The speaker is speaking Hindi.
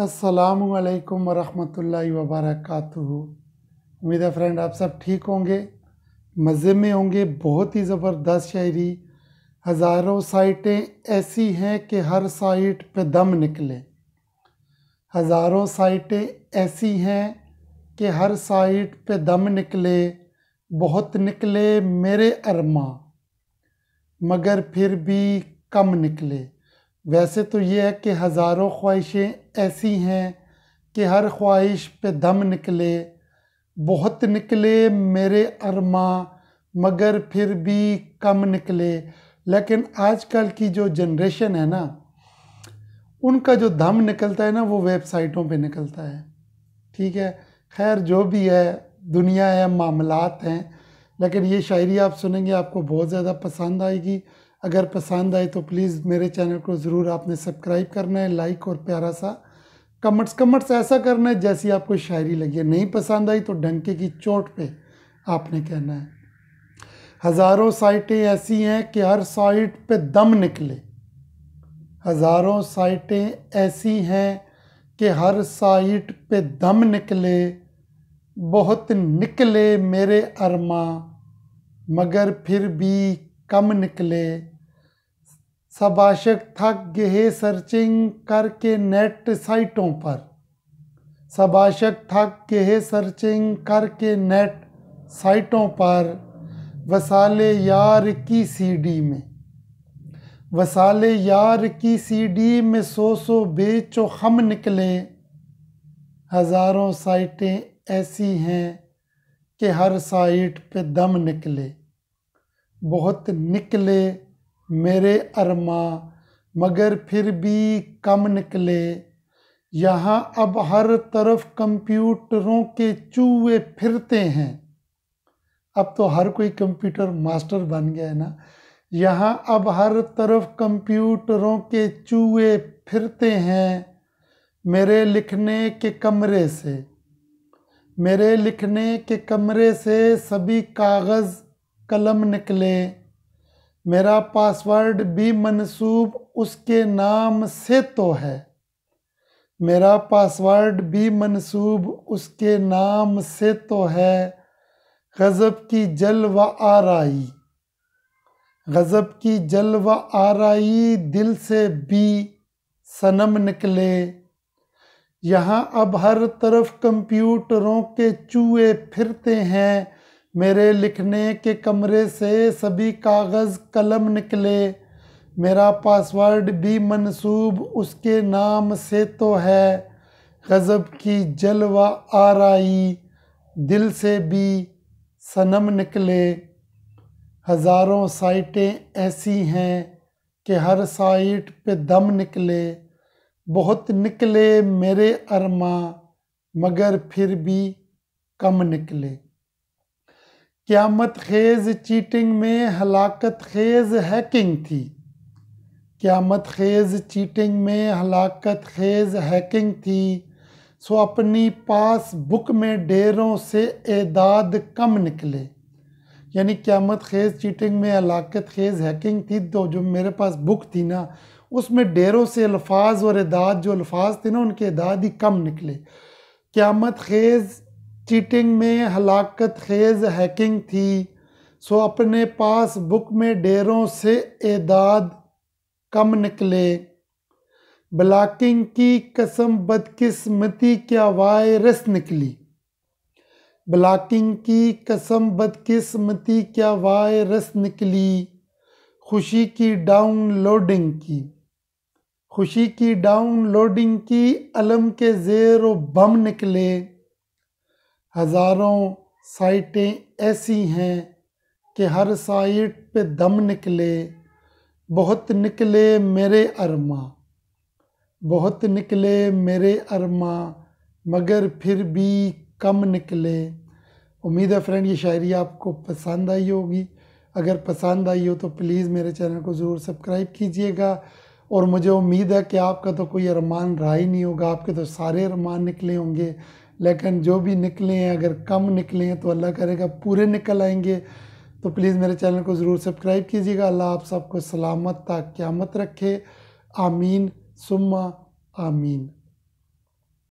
असलकम वरहमल वबरक उम्मीद है फ्रेंड आप सब ठीक होंगे मज़े में होंगे बहुत ही ज़बरदस्त शायरी हज़ारों साइटें ऐसी हैं कि हर साइट पे दम निकले हज़ारों साइटें ऐसी हैं कि हर साइट पे दम निकले बहुत निकले मेरे अरमा मगर फिर भी कम निकले वैसे तो ये है कि हज़ारों ख्वाहिशें ऐसी हैं कि हर ख्वाहिश पे दम निकले बहुत निकले मेरे अरमा मगर फिर भी कम निकले लेकिन आजकल की जो जनरेशन है ना उनका जो दम निकलता है ना वो वेबसाइटों पे निकलता है ठीक है खैर जो भी है दुनिया है मामलात हैं लेकिन ये शायरी आप सुनेंगे आपको बहुत ज़्यादा पसंद आएगी अगर पसंद आए तो प्लीज़ मेरे चैनल को ज़रूर आपने सब्सक्राइब करना है लाइक और प्यारा सा कमेंट्स कमेंट्स ऐसा करना है जैसी आपको शायरी लगी नहीं पसंद आई तो डंके की चोट पे आपने कहना है हज़ारों साइटें ऐसी हैं कि हर साइट पे दम निकले हज़ारों साइटें ऐसी हैं कि हर साइट पे दम निकले बहुत निकले मेरे अरमा मगर फिर भी कम निकले सबाशक थक गहे सर्चिंग करके नेट साइटों पर सबाशक थक गहे सर्चिंग करके नेट साइटों पर वसाले यार की सीडी में वसाले यार की सीडी में सो सो बेचो हम निकले हज़ारों साइटें ऐसी हैं कि हर साइट पे दम निकले बहुत निकले मेरे अरमा मगर फिर भी कम निकले यहाँ अब हर तरफ कंप्यूटरों के चूहे फिरते हैं अब तो हर कोई कंप्यूटर मास्टर बन गया है ना यहाँ अब हर तरफ कंप्यूटरों के चूहे फिरते हैं मेरे लिखने के कमरे से मेरे लिखने के कमरे से सभी कागज़ कलम निकले मेरा पासवर्ड भी मनसूब उसके नाम से तो है मेरा पासवर्ड भी मनसूब उसके नाम से तो है गज़ब की जलव आरई गज़ब की व आरई दिल से भी सनम निकले यहाँ अब हर तरफ कंप्यूटरों के चूहे फिरते हैं मेरे लिखने के कमरे से सभी कागज़ कलम निकले मेरा पासवर्ड भी मनसूब उसके नाम से तो है गज़ब की जलवा रही दिल से भी सनम निकले हज़ारों साइटें ऐसी हैं कि हर साइट पे दम निकले बहुत निकले मेरे अरमा मगर फिर भी कम निकले क्यामत खेज चीटिंग में हलाकत खेज हैकिंग थी क्यामत खेज चीटिंग में हलाकत खेज हैकिंग थी सो अपनी पास बुक में डेरों से एदाद कम निकले यानी क्यामत खेज चीटिंग में हलाकत खेज हैकिंग थी तो जो मेरे पास बुक थी ना उसमें डेरों से अल्फाज और एदाद जो अल्फाज थे ना उनके एदाद ही कम निकले क्यामत खेज़ चीटिंग में हलाकत खेज हैकिंग थी सो अपने पास बुक में डेरों से एदाद कम निकले ब्लॉकिंग की कसम बदकिस्मती क्या वायरस निकली ब्लॉकिंग की कसम बदकिस्मती क्या वायरस निकली खुशी की डाउनलोडिंग की खुशी की डाउनलोडिंग की अलम के जेर बम निकले हज़ारों साइटें ऐसी हैं कि हर साइट पे दम निकले बहुत निकले मेरे अरमा बहुत निकले मेरे अरमा मगर फिर भी कम निकले उम्मीद है फ्रेंड ये शायरी आपको पसंद आई होगी अगर पसंद आई हो तो प्लीज़ मेरे चैनल को ज़रूर सब्सक्राइब कीजिएगा और मुझे उम्मीद है कि आपका तो कोई अरमान रहा ही नहीं होगा आपके तो सारे अरमान निकले होंगे लेकिन जो भी निकले हैं अगर कम निकले हैं तो अल्लाह करेगा पूरे निकल आएंगे तो प्लीज़ मेरे चैनल को ज़रूर सब्सक्राइब कीजिएगा अल्लाह आप सबको सलामत तक क़्यामत रखे आमीन सुम्मा आमीन